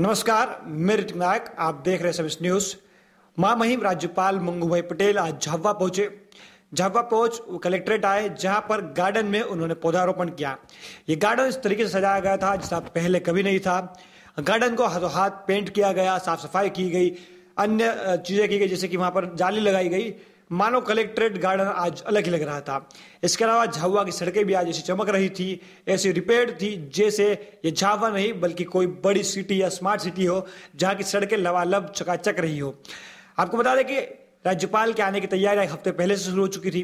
नमस्कार मैं ऋतिक नायक आप देख रहे हैं न्यूज मां महिम राज्यपाल मंगू भाई पटेल आज झावा पहुंचे झावा पहुंच कलेक्ट्रेट आए जहां पर गार्डन में उन्होंने पौधारोपण किया ये गार्डन इस तरीके से सजाया गया था जिसका पहले कभी नहीं था गार्डन को हाथों हाथ पेंट किया गया साफ सफाई की गई अन्य चीज़ें की गई जैसे कि वहाँ पर जाली लगाई गई मानो कलेक्ट्रेट गार्डन आज अलग ही लग रहा था इसके अलावा झावा की सड़कें भी आज ऐसी चमक रही थी ऐसी रिपेयर थी जैसे ये झावा नहीं बल्कि कोई बड़ी सिटी या स्मार्ट सिटी हो जहाँ की सड़कें लवालब चकाचक रही हो आपको बता दें कि राज्यपाल के आने की तैयारियां एक हफ्ते पहले से शुरू हो चुकी थी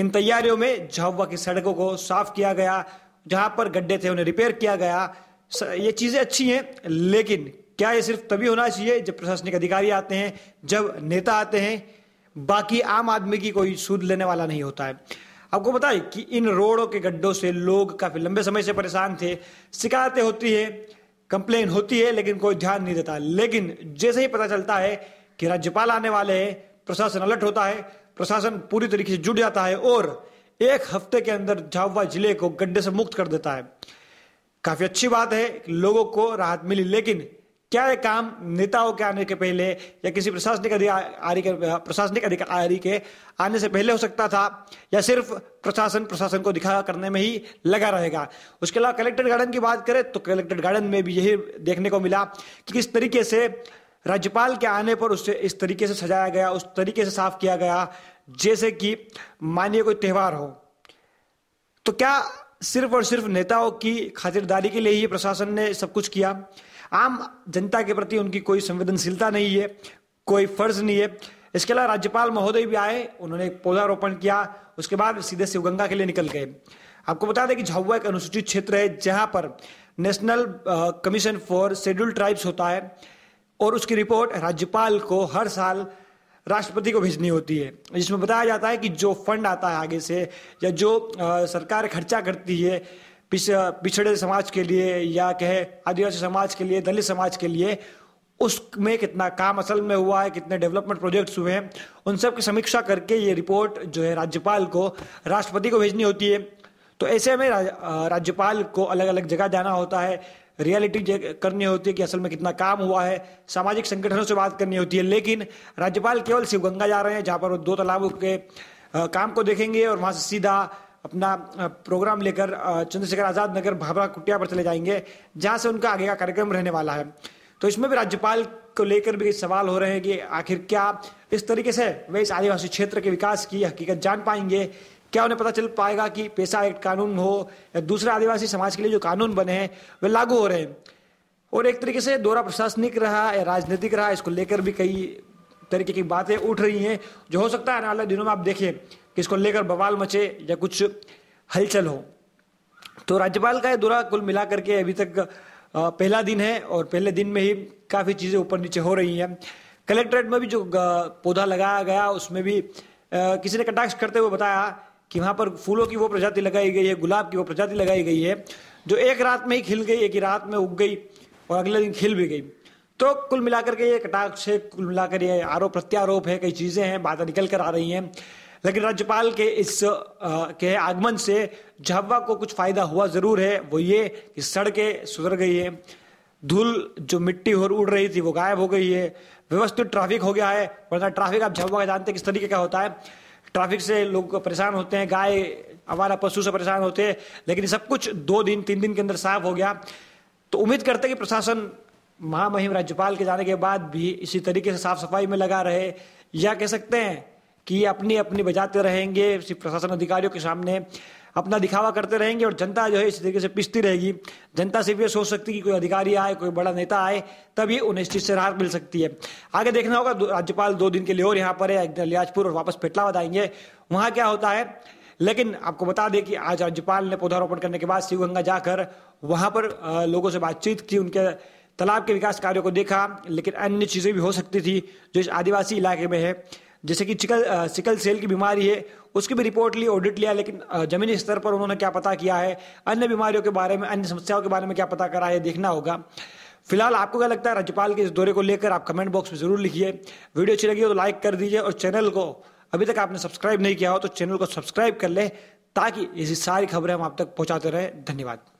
इन तैयारियों में झावा की सड़कों को साफ किया गया जहां पर गड्ढे थे उन्हें रिपेयर किया गया ये चीजें अच्छी हैं लेकिन क्या ये सिर्फ तभी होना चाहिए जब प्रशासनिक अधिकारी आते हैं जब नेता आते हैं बाकी आम आदमी की कोई सूद लेने वाला नहीं होता है आपको बताए कि इन रोडों के गड्ढों से लोग काफ़ी लंबे समय से परेशान थे शिकायतें होती है कंप्लेन होती है लेकिन कोई ध्यान नहीं देता लेकिन जैसे ही पता चलता है कि राज्यपाल आने वाले हैं प्रशासन अलर्ट होता है प्रशासन पूरी तरीके से जुट जाता है और एक हफ्ते के अंदर झाबुआ जिले को गड्ढे से मुक्त कर देता है काफ़ी अच्छी बात है लोगों को राहत मिली लेकिन क्या है काम नेताओं के आने के पहले या किसी प्रशासनिक अधिकारी के प्रशासनिक अधिकारी के आने से पहले हो सकता था या सिर्फ प्रशासन प्रशासन को दिखा करने में ही लगा रहेगा उसके अलावा कलेक्ट्रेट गार्डन की बात करें तो कलेक्ट्रेट गार्डन में भी यही देखने को मिला कि किस तरीके से राज्यपाल के आने पर उसे इस तरीके से सजाया गया उस तरीके से साफ किया गया जैसे कि मानिए कोई त्यौहार हो तो क्या सिर्फ और सिर्फ नेताओं की खातिरदारी के लिए ही प्रशासन ने सब कुछ किया आम जनता के प्रति उनकी कोई संवेदनशीलता नहीं है कोई फर्ज नहीं है इसके अलावा राज्यपाल महोदय भी आए उन्होंने पौधारोपण किया उसके बाद सीधे शिवगंगा के लिए निकल गए आपको बता दें कि झाबुआ एक अनुसूचित क्षेत्र है जहां पर national commission for scheduled tribes होता है और उसकी रिपोर्ट राज्यपाल को हर साल राष्ट्रपति को भेजनी होती है जिसमें बताया जाता है कि जो फंड आता है आगे से या जो आ, सरकार खर्चा करती है पिछड़े समाज के लिए या कहे आदिवासी समाज के लिए दलित समाज के लिए उसमें कितना काम असल में हुआ है कितने डेवलपमेंट प्रोजेक्ट्स हुए हैं उन सब की समीक्षा करके ये रिपोर्ट जो है राज्यपाल को राष्ट्रपति को भेजनी होती है तो ऐसे में राज्यपाल को अलग अलग जगह जाना होता है रियलिटी करनी होती है कि असल में कितना काम हुआ है सामाजिक संगठनों से बात करनी होती है लेकिन राज्यपाल केवल शिवगंगा जा रहे हैं जहाँ पर वो दो तालाबों के काम को देखेंगे और वहाँ से सीधा अपना प्रोग्राम लेकर चंद्रशेखर आज़ाद नगर भाभा कुटिया पर चले जाएंगे जहाँ से उनका आगे का कार्यक्रम रहने वाला है तो इसमें भी राज्यपाल को लेकर भी सवाल हो रहे हैं कि आखिर क्या इस तरीके से वे इस आदिवासी क्षेत्र के विकास की हकीकत जान पाएंगे क्या उन्हें पता चल पाएगा कि पेशा एक्ट कानून हो या दूसरे आदिवासी समाज के लिए जो कानून बने हैं वे लागू हो रहे हैं और एक तरीके से दौरा प्रशासनिक रहा या राजनीतिक रहा इसको लेकर भी कई तरीके की बातें उठ रही हैं जो हो सकता है आने वाले दिनों में आप देखें किसको इसको लेकर बवाल मचे या कुछ हलचल हो तो राज्यपाल का यह दौरा कुल मिलाकर के अभी तक पहला दिन है और पहले दिन में ही काफ़ी चीज़ें ऊपर नीचे हो रही हैं कलेक्ट्रेट में भी जो पौधा लगाया गया उसमें भी किसी ने कटाक्ष करते हुए बताया कि वहाँ पर फूलों की वो प्रजाति लगाई गई है गुलाब की वो प्रजाति लगाई गई है जो एक रात में ही खिल गई एक ही रात में उग गई और अगले दिन खिल भी गई तो कुल मिलाकर के ये कटाक्ष है कुल मिलाकर ये आरोप प्रत्यारोप है कई चीज़ें हैं बातें निकल कर आ रही हैं लेकिन राज्यपाल के इस आ, के आगमन से झाबा को कुछ फायदा हुआ जरूर है वो ये कि सड़कें सुधर गई है धूल जो मिट्टी और उड़ रही थी वो गायब हो गई है व्यवस्थित ट्रैफिक हो गया है वरना ट्रैफिक आप झाबा का जानते हैं किस तरीके का होता है ट्रैफिक से लोग परेशान होते हैं गाय आवारा पशु से परेशान होते हैं लेकिन सब कुछ दो दिन तीन दिन के अंदर साफ हो गया तो उम्मीद करते कि प्रशासन महामहिम राज्यपाल के जाने के बाद भी इसी तरीके से साफ सफाई में लगा रहे या कह सकते हैं कि अपनी अपनी बजाते रहेंगे प्रशासन अधिकारियों के सामने अपना दिखावा करते रहेंगे और जनता जो है इस तरीके से पिसती रहेगी जनता से ये सोच सकती है कि कोई अधिकारी आए कोई बड़ा नेता आए तभी उन्हें इस चीज़ से राहत मिल सकती है आगे देखना होगा राज्यपाल दो दिन के लिए और यहाँ पर है लियाजपुर और वापस पेटलावाद आएंगे वहाँ क्या होता है लेकिन आपको बता दें कि आज राज्यपाल ने पौधारोपण करने के बाद शिवगंगा जाकर वहाँ पर लोगों से बातचीत की उनके तालाब के विकास कार्यों को देखा लेकिन अन्य चीज़ें भी हो सकती थी जो इस आदिवासी इलाके में है जैसे कि चिकल सिकल सेल की बीमारी है उसकी भी रिपोर्ट ली ऑडिट लिया लेकिन जमीनी स्तर पर उन्होंने क्या पता किया है अन्य बीमारियों के बारे में अन्य समस्याओं के बारे में क्या पता करा है देखना होगा फिलहाल आपको क्या लगता है राज्यपाल के इस दौरे को लेकर आप कमेंट बॉक्स में जरूर लिखिए वीडियो अच्छी लगी हो तो लाइक कर दीजिए और चैनल को अभी तक आपने सब्सक्राइब नहीं किया हो तो चैनल को सब्सक्राइब कर ले ताकि ऐसी सारी खबरें हम आप तक पहुंचाते रहे धन्यवाद